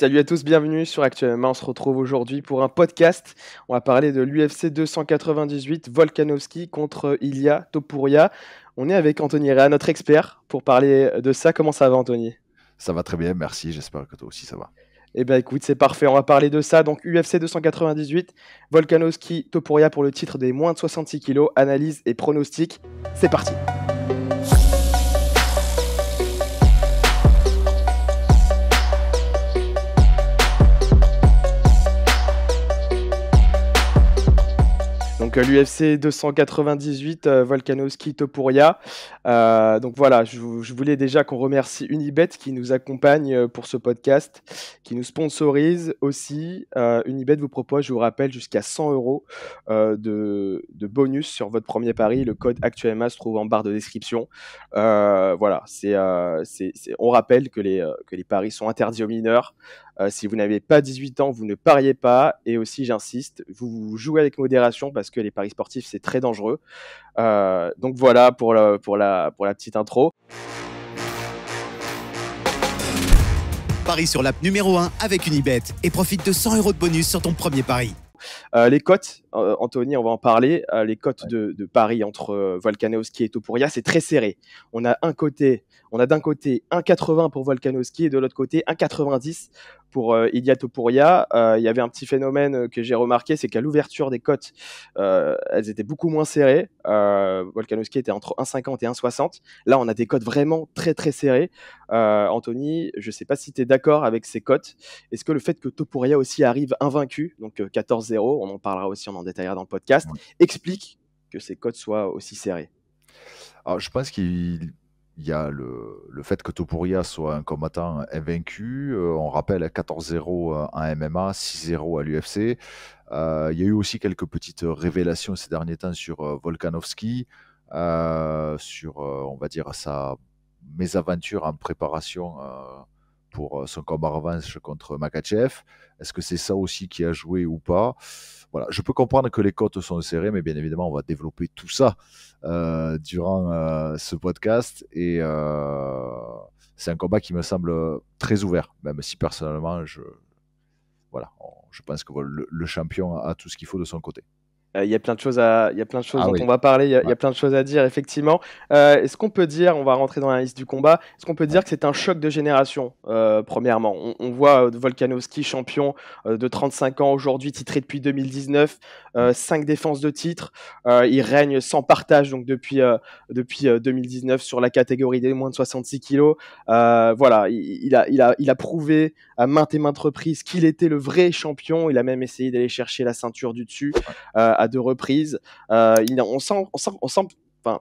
Salut à tous, bienvenue sur Actuellement. On se retrouve aujourd'hui pour un podcast. On va parler de l'UFC 298 Volkanovski contre Ilia Topuria. On est avec Anthony Réa, notre expert, pour parler de ça. Comment ça va, Anthony Ça va très bien, merci. J'espère que toi aussi ça va. Eh bien, écoute, c'est parfait. On va parler de ça. Donc, UFC 298, Volkanovski Topuria pour le titre des moins de 66 kilos, analyse et pronostic. C'est parti. Donc l'UFC 298 Volkanovski Topuria. donc voilà, je, voulais déjà qu'on remercie Unibet qui nous accompagne euh, pour ce podcast, qui nous sponsorise aussi. Euh, Unibet vous propose, je vous rappelle, jusqu'à 100 euros euh, de, bonus sur votre premier pari. Le code actuellement se trouve en barre de description. voilà, c'est, on rappelle que les paris sont interdits aux mineurs. Euh, si vous n'avez pas 18 ans, vous ne pariez pas. Et aussi, j'insiste, vous jouez avec modération parce que les paris sportifs, c'est très dangereux. Euh, donc voilà pour, la, petite intro. Paris sur l'app numéro 1 avec Unibet et profite de 100 euros de bonus sur ton premier pari. Euh, les cotes, euh, Anthony, on va en parler. Euh, les cotes de, Paris entre Volkanovski et Topuria, c'est très serré. On a un côté, on a d'un côté 1,80 pour Volkanovski et de l'autre côté 1,90 pour Ilia Topuria. Il y avait un petit phénomène que j'ai remarqué, c'est qu'à l'ouverture des cotes, elles étaient beaucoup moins serrées. Volkanovski était entre 1,50 et 1,60. Là, on a des cotes vraiment très très serrées. Anthony, je ne sais pas si tu es d'accord avec ces cotes. Est-ce que le fait que Topuria aussi arrive invaincu, donc 14 on en parlera aussi, on en détaillera dans le podcast, explique que ces codes soient aussi serrés ah, Je pense qu'il y a le, fait que Topuria soit un combattant invaincu. Euh, on rappelle 14-0 en MMA, 6-0 à l'UFC. Euh, il y a eu aussi quelques petites révélations ces derniers temps sur euh, Volkanovski, sur, on va dire, sa mésaventure en préparation pour son combat revanche contre Makachev. Est-ce que c'est ça aussi qui a joué ou pas voilà, je peux comprendre que les cotes sont serrées, mais bien évidemment, on va développer tout ça euh, durant euh, ce podcast. Et euh, c'est un combat qui me semble très ouvert, même si personnellement, je, voilà, je pense que le, champion a tout ce qu'il faut de son côté. Euh, il y a plein de choses, à, il y a plein de choses ah dont on va parler, il y, a, plein de choses à dire, effectivement. Euh, est-ce qu'on peut dire, on va rentrer dans la liste du combat, est-ce qu'on peut dire que c'est un choc de génération, euh, premièrement on, voit Volkanovski, champion de 35 ans aujourd'hui, titré depuis 2019, 5 défenses de titre, il règne sans partage donc depuis, depuis 2019 sur la catégorie des moins de 66 kilos. voilà, il, a, il, a, il a prouvé à maintes et maintes reprises qu'il était le vrai champion, il a même essayé d'aller chercher la ceinture du dessus de deux reprises. Euh, il, on sent, enfin,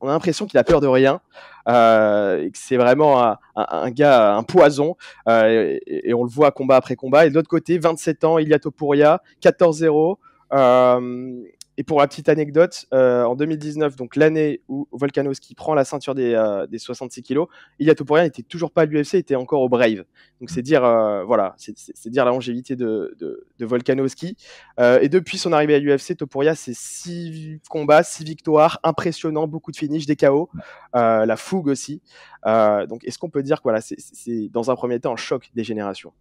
on a l'impression qu'il a peur de rien. Euh, que c'est vraiment un, gars, un poison. Euh, et, on le voit combat après combat. Et de l'autre côté, 27 ans, Ilia Topuria, 14-0. Euh, et pour la petite anecdote, euh, en 2019, donc l'année où Volkanovski prend la ceinture des, 66 euh, kilos, Ilya Topuria n'était toujours pas à l'UFC, il était encore au Brave. Donc c'est dire, euh, voilà, c'est dire la longévité de, de, Volkanovski. et depuis son arrivée à l'UFC, Topuria, c'est 6 combats, 6 victoires, impressionnant, beaucoup de finishes, des KO, la fougue aussi. donc est-ce qu'on peut dire que voilà, c'est dans un premier temps un choc des générations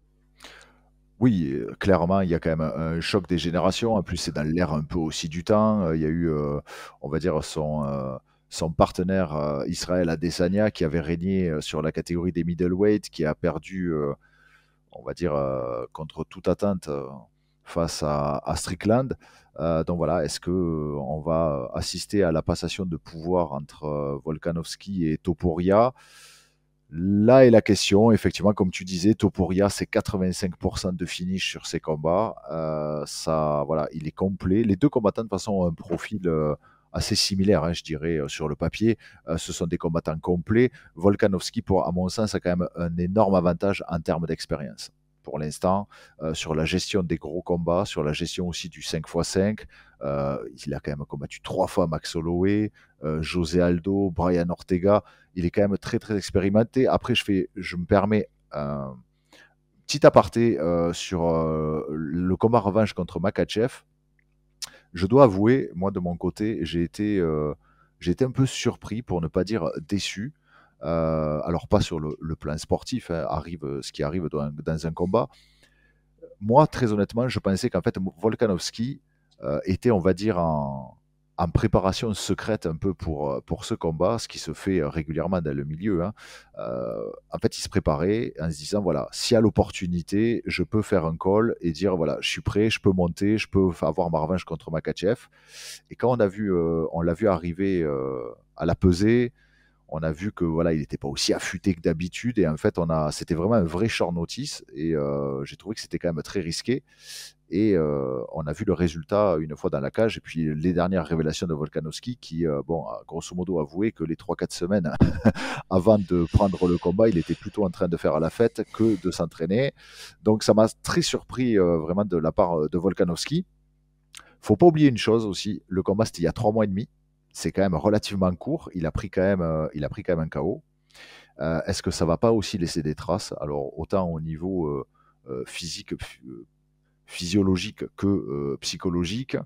oui, euh, clairement, il y a quand même un choc des générations. En plus, c'est dans l'air un peu aussi du temps. Euh, il y a eu, euh, on va dire son, partenaire, Israël Adesanya qui avait régné, sur la catégorie des middleweight, qui a perdu, on va dire, contre toute attente, face à Strickland. donc voilà, est-ce que, on va, assister à la passation de pouvoir entre, Volkanovski et Toporia Là est la question, effectivement, comme tu disais, Toporia c'est 85% de finish sur ses combats. Euh, ça, voilà, il est complet. Les deux combattants, de toute façon, ont un profil euh, assez similaire, hein, je dirais, euh, sur le papier. ce sont des combattants complets. Volkanovski, pour, à mon sens, a quand même un énorme avantage en termes d'expérience pour l'instant, euh, sur la gestion des gros combats, sur la gestion aussi du 5x5. Euh, il a quand même combattu trois fois Max Holloway, euh, José Aldo, Brian Ortega. Il est quand même très très expérimenté. Après, je, fais, je me permets un petit aparté sur le combat revanche contre Makachev. Je dois avouer, moi de mon côté, j'ai été, été, un peu surpris, pour ne pas dire déçu, euh, alors pas sur le, plan sportif, hein, arrive euh, ce qui arrive dans, un combat. Moi, très honnêtement, je pensais qu'en fait Volkanovski euh, était, on va dire, en, préparation secrète un peu pour, pour ce combat, ce qui se fait régulièrement dans le milieu. Hein. en fait, il se préparait en se disant, voilà, si à l'opportunité, je peux faire un call et dire, voilà, je suis prêt, je peux monter, je peux avoir ma revanche contre Makachev. Et quand on a vu, on l'a vu arriver à la pesée, on a vu que voilà, il n'était pas aussi affûté que d'habitude. Et en fait, on a, c'était vraiment un vrai short notice. Et euh, j'ai trouvé que c'était quand même très risqué. Et euh, on a vu le résultat une fois dans la cage. Et puis les dernières révélations de Volkanovski, qui, euh, bon, grosso modo avoué que les 3-4 semaines avant de prendre le combat, il était plutôt en train de faire à la fête que de s'entraîner. Donc ça m'a très surpris vraiment de la part de Volkanovski. Faut pas oublier une chose aussi, le combat c'était il y a trois mois et demi c'est quand même relativement court. Il a pris quand même, euh, il a pris quand même un KO. Euh, est-ce que ça va pas aussi laisser des traces Alors autant au niveau euh, physique, physiologique que psychologique.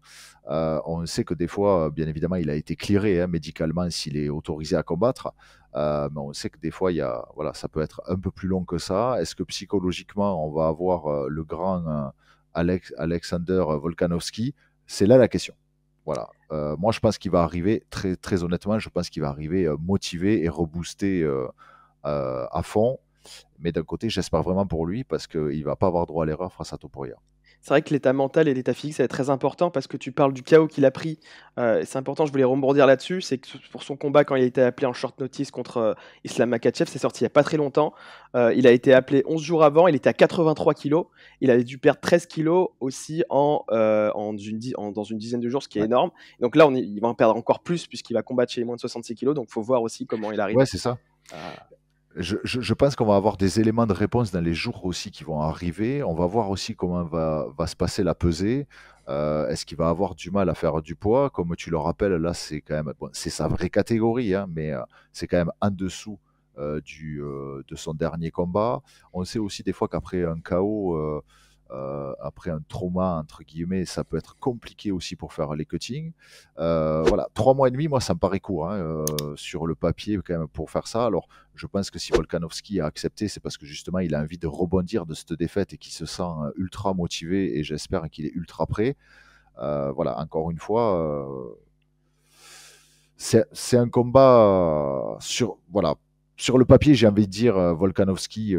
on sait que des fois, bien évidemment, il a été clearé hein, médicalement s'il est autorisé à combattre. mais on sait que des fois, il y a, voilà, ça peut être un peu plus long que ça. Est-ce que psychologiquement, on va avoir le grand Alex, Alexander Volkanovski C'est là la question. Voilà. Euh, moi, je pense qu'il va arriver, très, très honnêtement, je pense qu'il va arriver euh, motivé et reboosté euh, à fond. Mais d'un côté, j'espère vraiment pour lui parce qu'il ne va pas avoir droit à l'erreur face à Toporia c'est vrai que l'état mental et l'état physique, ça va être très important parce que tu parles du chaos qu'il a pris. Euh, c'est important, je voulais rebondir là-dessus. C'est que pour son combat, quand il a été appelé en short notice contre euh, Islam Makhachev, c'est sorti il n'y a pas très longtemps. Euh, il a été appelé 11 jours avant, il était à 83 kilos. Il avait dû perdre 13 kilos aussi en, dans une dizaine de jours, ce qui est énorme. Donc là, il va en perdre encore plus puisqu'il va combattre chez les moins de 66 kilos. Donc il faut voir aussi comment il arrive. Ouais, c'est ça je, pense qu'on va avoir des éléments de réponse dans les jours aussi qui vont arriver. On va voir aussi comment va, se passer la pesée. Euh, est-ce qu'il va avoir du mal à faire du poids Comme tu le rappelles, là, c'est quand même c'est sa vraie catégorie, hein, mais euh, c'est quand même en dessous euh, de son dernier combat. On sait aussi des fois qu'après un KO, euh, après un trauma, entre guillemets, ça peut être compliqué aussi pour faire les cuttings. Euh, voilà, trois mois et demi, moi, ça me paraît court hein, euh, sur le papier quand même pour faire ça. Alors, je pense que si Volkanovski a accepté, c'est parce que justement, il a envie de rebondir de cette défaite et qu'il se sent euh, ultra motivé et j'espère qu'il est ultra prêt. Euh, voilà, encore une fois, c'est un combat sur, voilà, sur le papier, j'ai envie de dire, Volkanovski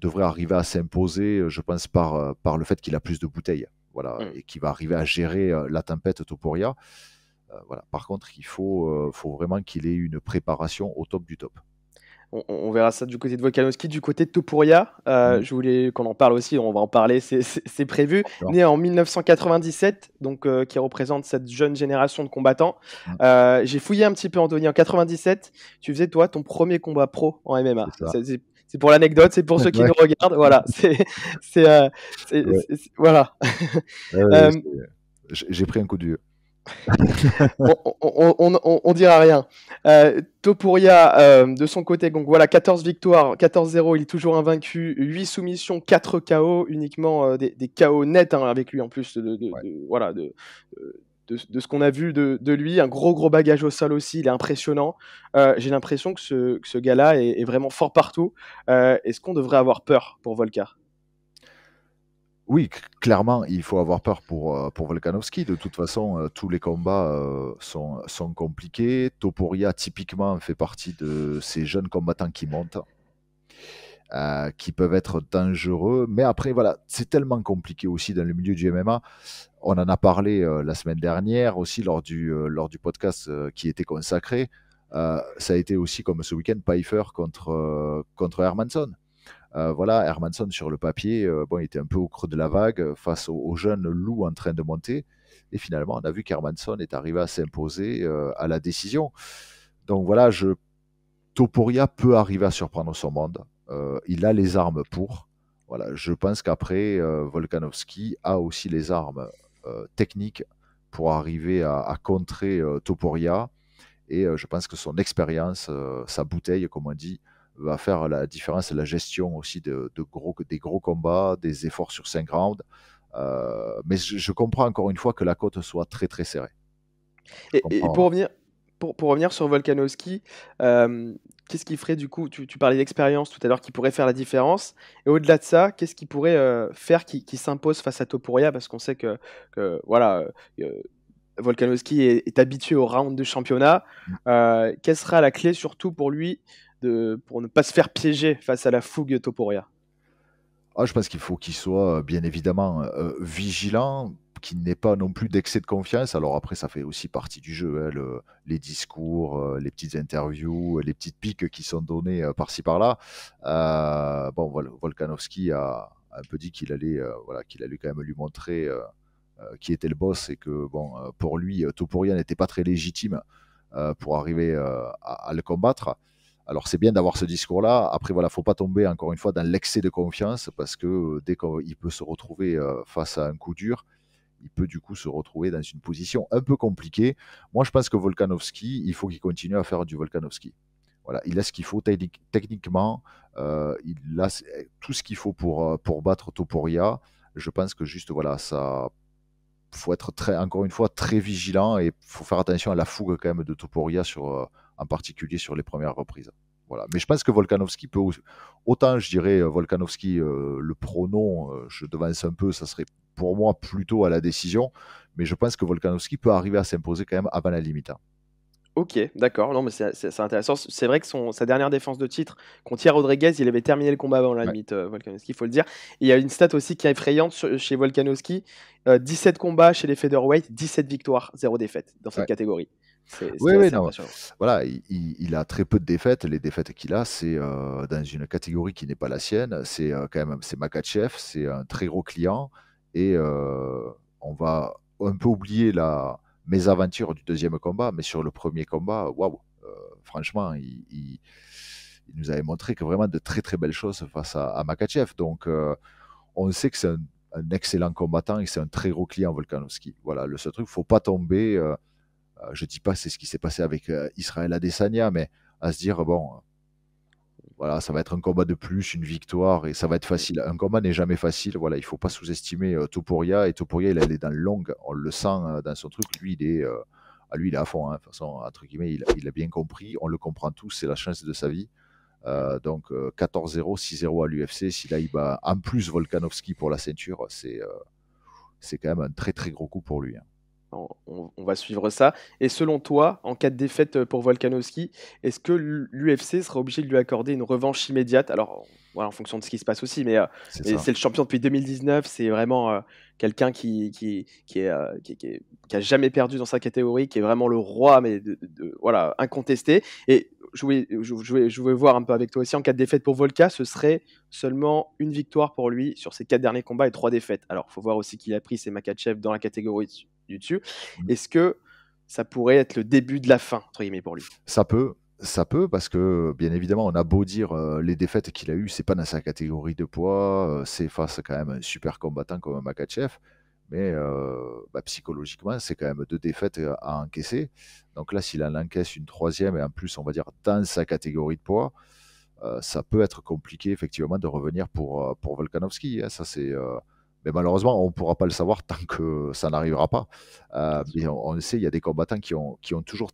devrait arriver à s'imposer, euh, je pense, par, euh, par le fait qu'il a plus de bouteilles voilà, mm. et qui va arriver à gérer euh, la tempête Toporia. voilà. Par contre, il faut, faut vraiment qu'il ait une préparation au top du top. On, verra ça du côté de Volkanovski, du côté de Toporia. Mm. Je voulais qu'on en parle aussi, on va en parler, c'est prévu. Né en 1997, donc qui représente cette jeune génération de combattants. Mm. J'ai fouillé un petit peu, Anthony. En 97, tu faisais toi ton premier combat pro en MMA. C'est pour l'anecdote, c'est pour ceux qui nous regardent. Voilà, euh, c'est, c'est, voilà. Euh, euh, j'ai pris un coup de on, dira rien. Euh, Topuria, de son côté, donc voilà, 14 victoires, 14-0, il est toujours invaincu, 8 soumissions, 4 KO, uniquement des, KO nets hein, avec lui en plus de, voilà, de, de, ce qu'on a vu de, lui. Un gros, gros bagage au sol aussi. Il est impressionnant. Euh, j'ai l'impression que ce, gars-là est, vraiment fort partout. Euh, est-ce qu'on devrait avoir peur pour Volcar oui, clairement, il faut avoir peur pour, euh, pour Volkanovski. De toute façon, tous les combats sont, sont compliqués. Toporia, typiquement, fait partie de ces jeunes combattants qui montent. Euh, qui peuvent être dangereux. Mais après, voilà, c'est tellement compliqué aussi dans le milieu du MMA. On en a parlé euh, la semaine dernière aussi lors du, euh, lors du podcast qui était consacré. ça a été aussi comme ce week-end Pfeiffer contre, contre Hermanson. voilà, Hermanson sur le papier, bon, il était un peu au creux de la vague face aux jeunes loups loup en train de monter. Et finalement, on a vu qu'Hermanson est arrivé à s'imposer à la décision. Donc voilà, je, peut arriver à surprendre son monde. Euh, il a les armes pour. Voilà, je pense qu'après, euh, Volkanovski a aussi les armes euh, techniques pour arriver à, contrer Toporia. Et je pense que son expérience, sa bouteille, comme on dit, va faire la différence, la gestion aussi de, gros, des gros combats, des efforts sur 5 rounds. mais je, comprends encore une fois que la côte soit très très serrée. Et, pour revenir, pour, pour revenir sur Volkanovski, qu'est-ce qui ferait du coup, tu, parlais d'expérience tout à l'heure, qui pourrait faire la différence Et au-delà de ça, qu'est-ce qui pourrait euh, faire qui, s'impose face à Topuria Parce qu'on sait que, voilà, euh, euh, Volkanovski est, habitué au round de championnat. Mm. quelle sera la clé surtout pour lui de, pour ne pas se faire piéger face à la fougue de Topuria ah, Je pense qu'il faut qu'il soit bien évidemment vigilant qui n'est pas non plus d'excès de confiance. Alors après, ça fait aussi partie du jeu, hein, les discours, euh, les petites interviews, euh, les petites piques qui sont données euh, par-ci par-là. bon, Volkanovski a un peu dit qu'il allait, voilà, qu'il allait quand même lui montrer qui était le boss et que bon, pour lui, tout pour rien n'était pas très légitime pour arriver à, à, le combattre. Alors c'est bien d'avoir ce discours-là. Après, voilà, faut pas tomber encore une fois dans l'excès de confiance parce que dès qu'il peut se retrouver face à un coup dur, il peut du coup se retrouver dans une position un peu compliquée. Moi, je pense que Volkanovski, il faut qu'il continue à faire du Volkanovski. Voilà, il a ce qu'il faut techniquement, euh, il a eh, tout ce qu'il faut pour, euh, pour battre Toporia. Je pense que juste, voilà, ça faut être très, encore une fois très vigilant et faut faire attention à la fougue quand même de Toporia, sur, euh, en particulier sur les premières reprises. Voilà. Mais je pense que Volkanovski peut autant, je dirais, Volkanovski, le pronom, je devance un peu, ça serait pour moi plutôt à la décision, mais je pense que Volkanovski peut arriver à s'imposer quand même avant la limite. Hein. Ok, d'accord. Non, mais c'est intéressant. C'est vrai que son, sa dernière défense de titre contre Thierry Rodriguez, il avait terminé le combat avant la limite, euh, Volkanovski, il faut le dire. il y a une stat aussi qui est effrayante chez Volkanovski 17 euh, combats chez les featherweight, 17 victoires, 0 défaite dans cette catégorie. Oui, oui, non. Voilà, il, a très peu de défaites. Les défaites qu'il a, c'est euh, dans une catégorie qui n'est pas la sienne. C'est quand même c'est Makachev, c'est un très gros client. Et euh, on va un peu oublier la mésaventure du deuxième combat, mais sur le premier combat, waouh, euh, franchement, il, il, nous avait montré que vraiment de très très belles choses face à, Makachev. Donc, euh, on sait que c'est un, excellent combattant et c'est un très gros client Volkanovski. Voilà, le seul truc, faut pas tomber. je je dis pas c'est ce qui s'est passé avec Israël Adesanya, mais à se dire bon, voilà, ça va être un combat de plus, une victoire, et ça va être facile. Un combat n'est jamais facile. Voilà, il faut pas sous-estimer euh, Et Topuria, il, est dans le long, on le sent euh, dans son truc. Lui, il est, euh, à lui, il est à fond. Hein, de toute façon, entre il, a bien compris. On le comprend tous. C'est la chance de sa vie. Euh, donc 14-0, 6-0 à l'UFC. Si là, il bat en plus Volkanovski pour la ceinture, c'est c'est quand même un très très gros coup pour lui. Hein on, va suivre ça. Et selon toi, en cas de défaite euh, pour Volkanovski, est-ce que l'UFC sera obligé de lui accorder une revanche immédiate Alors, voilà, en fonction de ce qui se passe aussi, mais euh, c'est le champion depuis 2019, c'est vraiment euh, quelqu'un qui, qui, qui, a jamais perdu dans sa catégorie, qui est vraiment le roi, mais voilà, incontesté. Et je voulais, je, voulais, voir un peu avec toi aussi, en cas de défaite pour Volka, ce serait seulement une victoire pour lui sur ses quatre derniers combats et trois défaites. Alors, il faut voir aussi qu'il a pris ses Makachev dans la catégorie dessus. Mmh. Est-ce que ça pourrait être le début de la fin, entre pour lui Ça peut, ça peut, parce que bien évidemment, on a beau dire euh, les défaites qu'il a eues, c'est pas dans sa catégorie de poids, euh, c'est face quand même un super combattant comme Makachev, mais euh, bah, psychologiquement, c'est quand même deux défaites à encaisser. Donc là, s'il en encaisse une troisième, et en plus, on va dire dans sa catégorie de poids, ça peut être compliqué effectivement de revenir pour, pour Volkanovski. Hein. ça, c'est mais malheureusement, on ne pourra pas le savoir tant que ça n'arrivera pas. Euh, on, le sait, il y a des combattants qui ont, toujours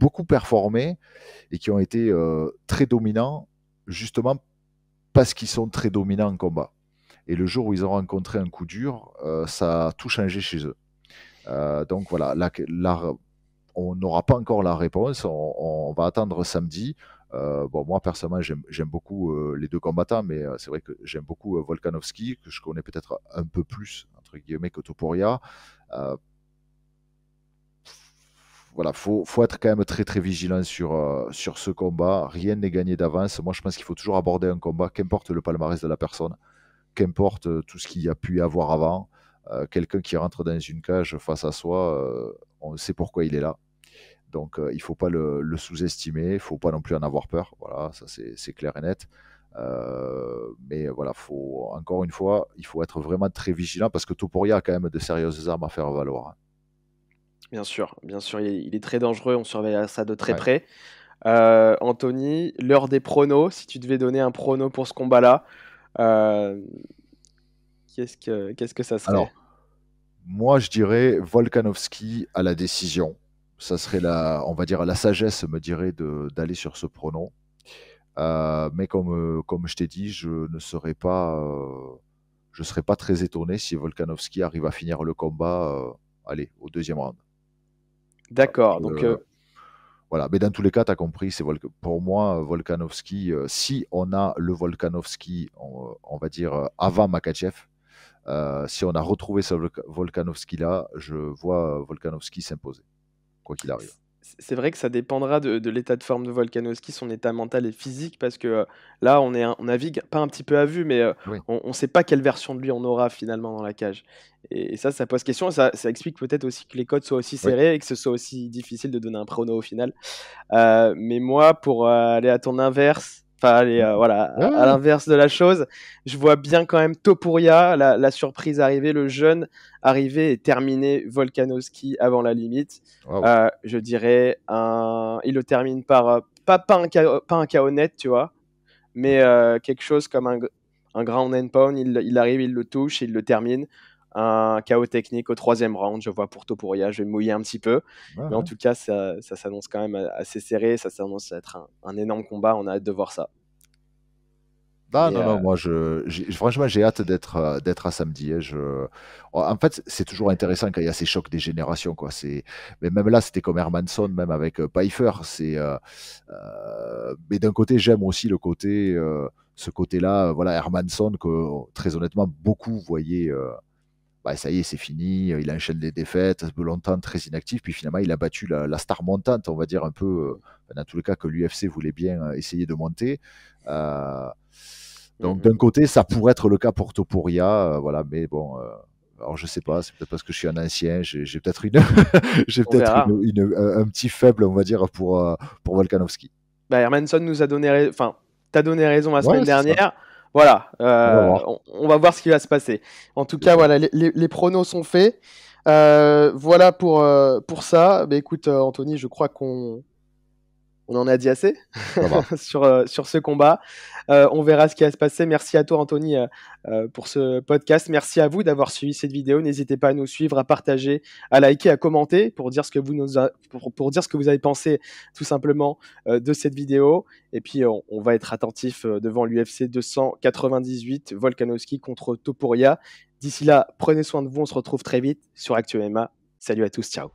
beaucoup performé et qui ont été euh, très dominants, justement parce qu'ils sont très dominants en combat. Et le jour où ils ont rencontré un coup dur, euh, ça a tout changé chez eux. donc voilà, on n'aura pas encore la réponse, on va attendre samedi. Euh, moi, personnellement, j'aime beaucoup euh, les deux combattants, mais euh, c'est vrai que j'aime beaucoup Volkanovski, que je connais peut-être un peu plus, entre guillemets, que Toporia. voilà, faut, être quand même très très vigilant sur, sur ce combat. Rien n'est gagné d'avance. Moi, je pense qu'il faut toujours aborder un combat, qu'importe le palmarès de la personne, qu'importe tout ce qu'il y a pu y avoir avant. Quelqu'un qui rentre dans une cage face à soi, on sait pourquoi il est là donc euh, il ne faut pas le, sous-estimer, il ne faut pas non plus en avoir peur. Voilà, ça c'est clair et net. Euh, mais voilà, faut, encore une fois, il faut être vraiment très vigilant parce que Toporia a quand même de sérieuses armes à faire valoir. Hein. Bien sûr, bien sûr, il est, très dangereux, on surveille ça de très près. Euh, Anthony, l'heure des pronos, si tu devais donner un prono pour ce combat-là, qu'est-ce, que, ça serait moi je dirais Volkanovski à la décision ça serait la, on va dire, la sagesse me dirait d'aller sur ce pronom. Euh, mais comme, euh, comme je t'ai dit, je ne serais pas, euh, je serais pas très étonné si Volkanovski arrive à finir le combat, allez, au deuxième round. D'accord. Donc voilà, mais dans tous les cas, tu as compris, c'est pour moi Volkanovski. si on a le Volkanovski, on, va dire avant Makachev, si on a retrouvé ce Volkanovski là, je vois Volkanovski s'imposer quoi qu'il arrive. C'est vrai que ça dépendra de, l'état de forme de Volkanovski, son état mental et physique, parce que euh, là, on, est on navigue pas un petit peu à vue, mais euh, on ne sait pas quelle version de lui on aura finalement dans la cage. Et, ça, ça pose question. ça, explique peut-être aussi que les codes soient aussi serrés et que ce soit aussi difficile de donner un prono au final. Euh, mais moi, pour aller à ton inverse, Enfin, allez, euh, voilà, à, ah. l'inverse de la chose, je vois bien quand même Topuria, la, surprise arrivée, le jeune arrivé et terminer Volkanovski avant la limite. Euh, je dirais, un... il le termine par, euh, pas, un, KO, pas tu vois, mais quelque chose comme un, un grand pound. Il, il, arrive, il le touche, il le termine un chaos technique au troisième round. Je vois pour Topuria, je vais mouiller un petit peu. mais en tout cas, ça, s'annonce quand même assez serré. Ça s'annonce être un, énorme combat. On a hâte de voir ça. Bah, non, non, euh, moi, je, franchement, j'ai hâte d'être, euh, d'être à samedi. Hein. je... En fait, c'est toujours intéressant quand il y a ces chocs des générations. Quoi. C'est... Mais même là, c'était comme Hermanson, même avec euh, Pfeiffer. C'est, Mais d'un côté, j'aime aussi le côté, ce côté-là, voilà, Hermanson, que très honnêtement, beaucoup voyaient bah, ça y est, c'est fini, euh, il enchaîne les défaites, longtemps très inactif, puis finalement il a battu la, star montante, on va dire un peu, euh, dans tous les cas que l'UFC voulait bien euh, essayer de monter. donc mhm. d'un côté, ça pourrait être le cas pour Topuria, voilà, mais bon. alors je sais pas, c'est peut-être parce que je suis un ancien, j'ai peut-être une, j'ai une, un petit faible, on va dire, pour pour Volkanovski. Bah, Hermanson nous a donné, enfin, t'as donné raison la semaine dernière. Voilà, euh, on, va voir ce qui va se passer. En tout cas, voilà, les, pronos sont faits. Euh, voilà pour, euh, pour ça. Bah, écoute, Anthony, je crois qu'on on en a dit assez sur, euh, sur ce combat. Euh, on verra ce qui va se passer. Merci à toi, Anthony, euh, pour ce podcast. Merci à vous d'avoir suivi cette vidéo. N'hésitez pas à nous suivre, à partager, à liker, à commenter pour dire ce que vous, nous pour, dire ce que vous avez pensé tout simplement de cette vidéo. Et puis, on, va être attentif devant l'UFC 298 Volkanovski contre Topuria. D'ici là, prenez soin de vous. On se retrouve très vite sur ActuMMA. Salut à tous. Ciao.